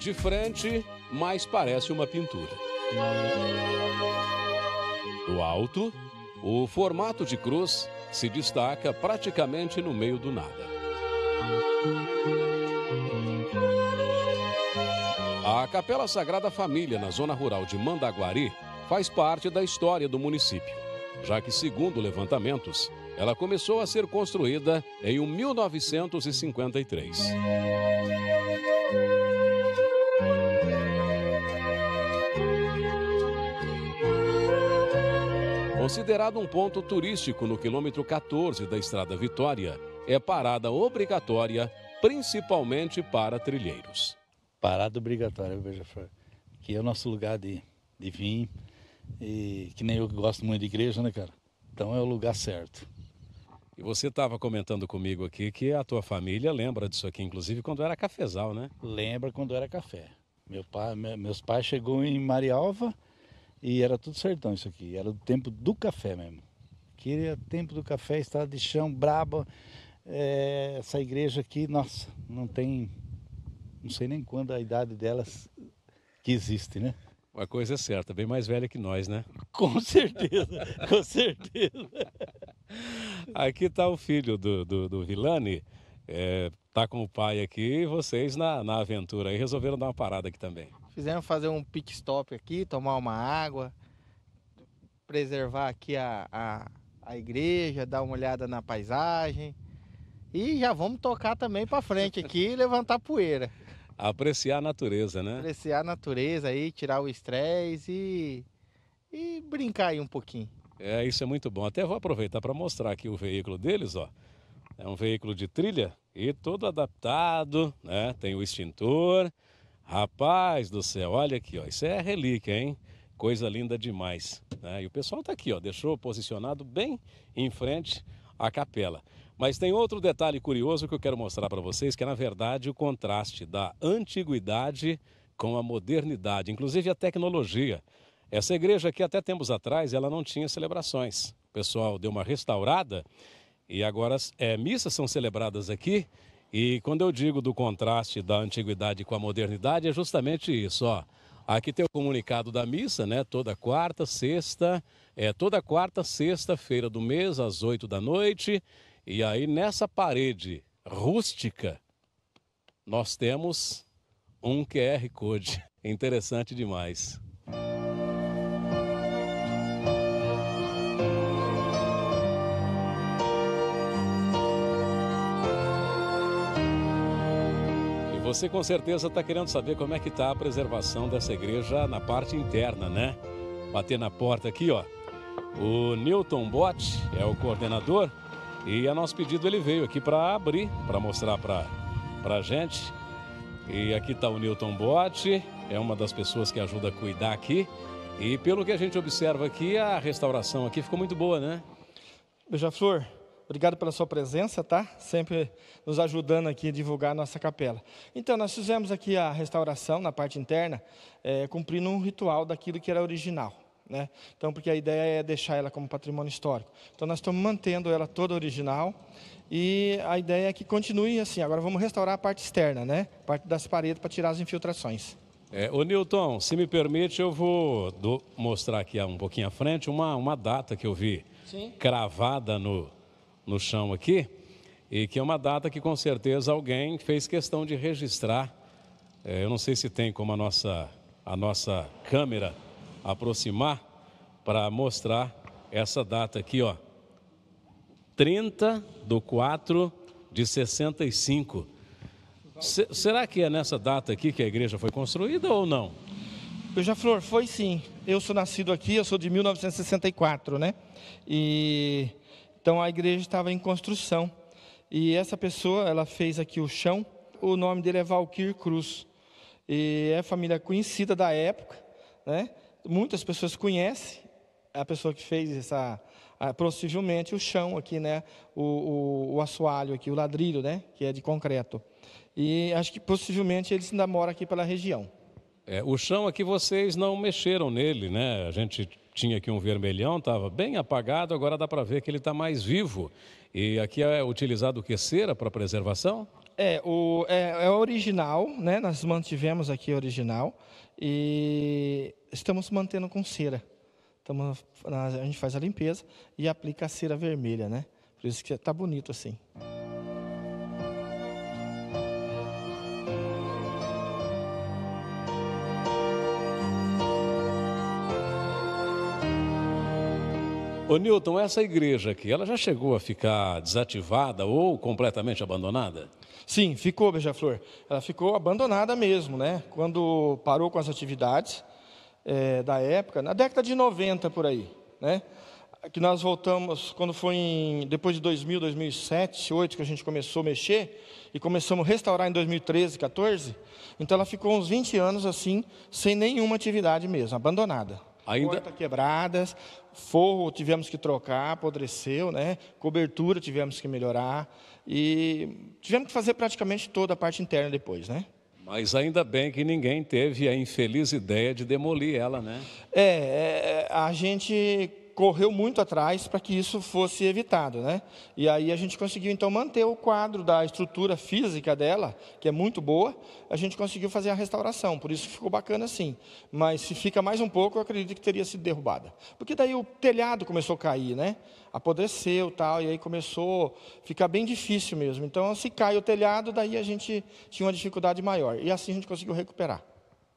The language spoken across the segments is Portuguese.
De frente, mais parece uma pintura. Do alto, o formato de cruz se destaca praticamente no meio do nada. A Capela Sagrada Família, na zona rural de Mandaguari, faz parte da história do município, já que, segundo levantamentos, ela começou a ser construída em 1953. Considerado um ponto turístico no quilômetro 14 da Estrada Vitória, é parada obrigatória, principalmente para trilheiros. Parada obrigatória, veja que é o nosso lugar de, de vir, e que nem eu que gosto muito de igreja, né, cara? Então é o lugar certo. E você estava comentando comigo aqui que a tua família lembra disso aqui, inclusive quando era cafezal, né? Lembra quando era café. Meu pai, meus pais chegou em Marialva, e era tudo sertão isso aqui, era do tempo do café mesmo. Que era tempo do café, estrada de chão, braba. É, essa igreja aqui, nossa, não tem. Não sei nem quando a idade delas que existe, né? Uma coisa é certa, bem mais velha que nós, né? Com certeza, com certeza. Aqui está o filho do, do, do Vilani, é, tá com o pai aqui, e vocês na, na aventura aí resolveram dar uma parada aqui também. Quisemos fazer um pit stop aqui, tomar uma água, preservar aqui a, a, a igreja, dar uma olhada na paisagem. E já vamos tocar também para frente aqui e levantar poeira. Apreciar a natureza, né? Apreciar a natureza aí, tirar o estresse e, e brincar aí um pouquinho. É, isso é muito bom. Até vou aproveitar para mostrar aqui o veículo deles, ó. É um veículo de trilha e todo adaptado, né? Tem o extintor, Rapaz do céu, olha aqui, ó. Isso é relíquia, hein? Coisa linda demais. Né? E o pessoal está aqui, ó. Deixou posicionado bem em frente à capela. Mas tem outro detalhe curioso que eu quero mostrar para vocês, que é na verdade o contraste da antiguidade com a modernidade, inclusive a tecnologia. Essa igreja aqui até tempos atrás ela não tinha celebrações. O pessoal deu uma restaurada e agora é, missas são celebradas aqui e quando eu digo do contraste da antiguidade com a modernidade, é justamente isso, ó. Aqui tem o comunicado da missa, né? Toda quarta, sexta, é toda quarta, sexta-feira do mês, às oito da noite. E aí nessa parede rústica, nós temos um QR Code. Interessante demais. você com certeza está querendo saber como é que está a preservação dessa igreja na parte interna, né? Bater na porta aqui, ó. O Newton Bott é o coordenador e a nosso pedido ele veio aqui para abrir, para mostrar para a gente. E aqui está o Newton Bott, é uma das pessoas que ajuda a cuidar aqui. E pelo que a gente observa aqui, a restauração aqui ficou muito boa, né? Beija-flor, Obrigado pela sua presença, tá? Sempre nos ajudando aqui a divulgar a nossa capela. Então, nós fizemos aqui a restauração na parte interna, é, cumprindo um ritual daquilo que era original. Né? Então, porque a ideia é deixar ela como patrimônio histórico. Então, nós estamos mantendo ela toda original e a ideia é que continue assim. Agora vamos restaurar a parte externa, né? A parte das paredes para tirar as infiltrações. É, ô Newton, se me permite, eu vou do, mostrar aqui ah, um pouquinho à frente uma, uma data que eu vi Sim. cravada no, no chão aqui, e que é uma data que com certeza alguém fez questão de registrar. É, eu não sei se tem como a nossa, a nossa câmera aproximar para mostrar essa data aqui, ó. 30 do 4 de 65. Se, será que é nessa data aqui que a igreja foi construída ou não? Beija Flor, foi sim. Eu sou nascido aqui, eu sou de 1964, né? E então a igreja estava em construção. E essa pessoa, ela fez aqui o chão. O nome dele é Valkyr Cruz. E é família conhecida da época, né? Muitas pessoas conhecem a pessoa que fez essa, possivelmente o chão aqui, né? O, o, o assoalho aqui, o ladrilho, né? Que é de concreto. E acho que possivelmente ele ainda mora aqui pela região. É, o chão aqui vocês não mexeram nele, né? A gente tinha aqui um vermelhão, estava bem apagado, agora dá para ver que ele está mais vivo. E aqui é utilizado o que cera para preservação? É, o, é, é original, né? Nós mantivemos aqui original e estamos mantendo com cera. Estamos, a gente faz a limpeza e aplica a cera vermelha, né? Por isso que está bonito assim. Ô Newton, essa igreja aqui, ela já chegou a ficar desativada ou completamente abandonada? Sim, ficou, Beija-Flor. Ela ficou abandonada mesmo, né? Quando parou com as atividades é, da época, na década de 90 por aí, né? Que nós voltamos, quando foi em, depois de 2000, 2007, 2008, que a gente começou a mexer, e começamos a restaurar em 2013, 2014. então ela ficou uns 20 anos assim, sem nenhuma atividade mesmo, abandonada. Ainda Porta quebradas, forro tivemos que trocar, apodreceu, né? Cobertura tivemos que melhorar e tivemos que fazer praticamente toda a parte interna depois, né? Mas ainda bem que ninguém teve a infeliz ideia de demolir ela, né? É, é a gente correu muito atrás para que isso fosse evitado, né? E aí a gente conseguiu então manter o quadro da estrutura física dela, que é muito boa, a gente conseguiu fazer a restauração, por isso ficou bacana assim. Mas se fica mais um pouco, eu acredito que teria sido derrubada. Porque daí o telhado começou a cair, né? Apodreceu, tal, e aí começou a ficar bem difícil mesmo. Então, se cai o telhado, daí a gente tinha uma dificuldade maior. E assim a gente conseguiu recuperar.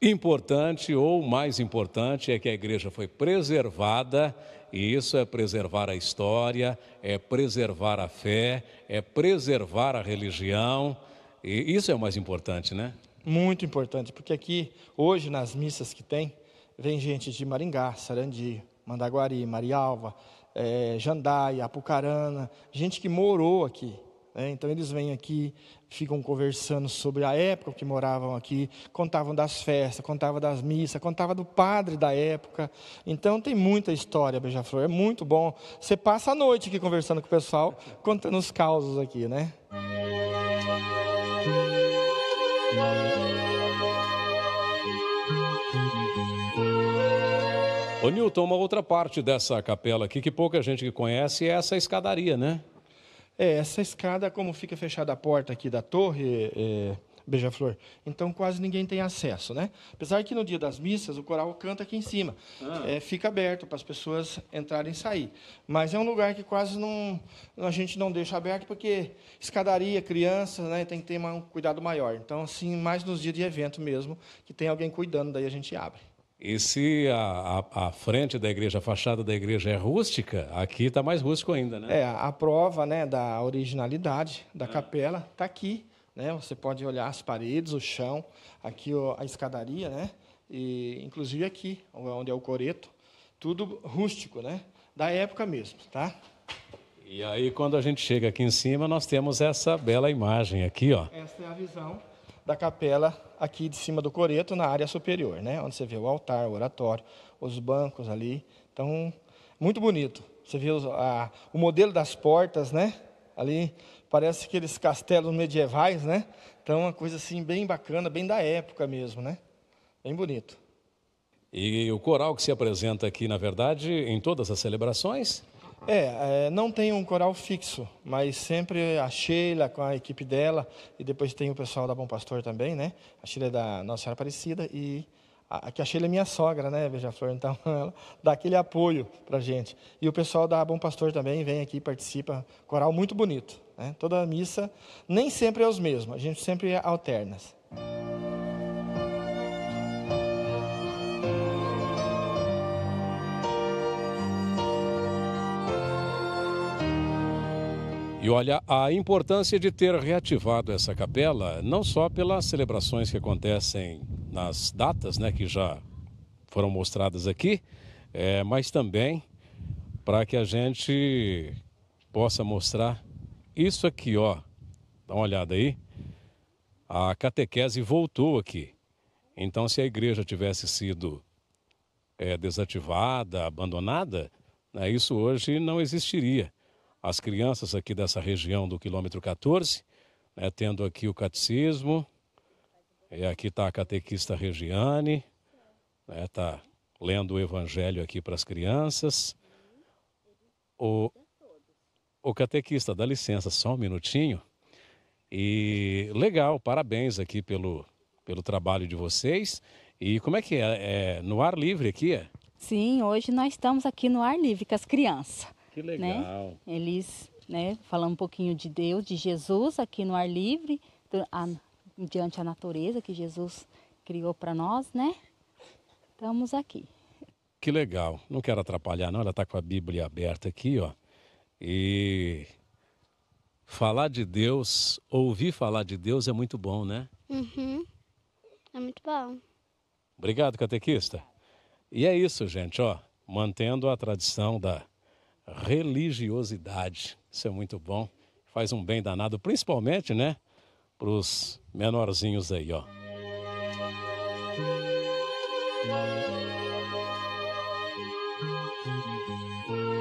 Importante ou mais importante é que a igreja foi preservada, e isso é preservar a história, é preservar a fé, é preservar a religião, e isso é o mais importante, né? Muito importante, porque aqui, hoje, nas missas que tem, vem gente de Maringá, Sarandi, Mandaguari, Marialva, é, Jandaia, Apucarana, gente que morou aqui, é, então eles vêm aqui, ficam conversando sobre a época que moravam aqui, contavam das festas, contavam das missas, contavam do padre da época. Então tem muita história, Beija-Flor, é muito bom. Você passa a noite aqui conversando com o pessoal, contando os causos aqui, né? Ô Newton, uma outra parte dessa capela aqui que pouca gente conhece é essa escadaria, né? É, essa escada, como fica fechada a porta aqui da torre, é, é, Beija-Flor, então quase ninguém tem acesso, né? Apesar que no dia das missas o coral canta aqui em cima. Ah. É, fica aberto para as pessoas entrarem e sair. Mas é um lugar que quase não a gente não deixa aberto porque escadaria, crianças, né? Tem que ter um cuidado maior. Então, assim, mais nos dias de evento mesmo, que tem alguém cuidando, daí a gente abre. E se a, a, a, frente da igreja, a fachada da igreja é rústica, aqui está mais rústico ainda, né? É, a prova né, da originalidade da é. capela está aqui. Né? Você pode olhar as paredes, o chão, aqui ó, a escadaria, né? E, inclusive aqui, onde é o coreto. Tudo rústico, né? Da época mesmo, tá? E aí, quando a gente chega aqui em cima, nós temos essa bela imagem aqui, ó. Essa é a visão da capela aqui de cima do coreto, na área superior, né? onde você vê o altar, o oratório, os bancos ali. Então, muito bonito. Você vê a, o modelo das portas, né? Ali parece aqueles castelos medievais, né? Então, uma coisa assim bem bacana, bem da época mesmo, né? Bem bonito. E o coral que se apresenta aqui, na verdade, em todas as celebrações, é, é, não tem um coral fixo, mas sempre a Sheila com a equipe dela, e depois tem o pessoal da Bom Pastor também, né? A Sheila é da Nossa Senhora Aparecida e a, que a Sheila é minha sogra, né, Veja Flor? Então ela dá aquele apoio para gente. E o pessoal da Bom Pastor também vem aqui, participa, coral muito bonito. Né? Toda missa, nem sempre é os mesmos, a gente sempre é alterna. -se. E olha a importância de ter reativado essa capela, não só pelas celebrações que acontecem nas datas né, que já foram mostradas aqui, é, mas também para que a gente possa mostrar isso aqui, ó. Dá uma olhada aí. A catequese voltou aqui. Então, se a igreja tivesse sido é, desativada, abandonada, né, isso hoje não existiria as crianças aqui dessa região do quilômetro 14, né, tendo aqui o catecismo, e aqui está a catequista Regiane, está né, tá lendo o evangelho aqui para as crianças. O, o catequista, dá licença só um minutinho. E legal, parabéns aqui pelo, pelo trabalho de vocês. E como é que é? é no ar livre aqui? É? Sim, hoje nós estamos aqui no ar livre com as crianças. Que né? legal. Né? Eles, né, falam um pouquinho de Deus, de Jesus aqui no ar livre, a, diante da natureza que Jesus criou para nós, né? Estamos aqui. Que legal. Não quero atrapalhar, não. Ela está com a Bíblia aberta aqui, ó. E falar de Deus, ouvir falar de Deus é muito bom, né? Uhum. É muito bom. Obrigado, catequista. E é isso, gente, ó. Mantendo a tradição da religiosidade. Isso é muito bom. Faz um bem danado, principalmente, né? Para os menorzinhos aí, ó. Música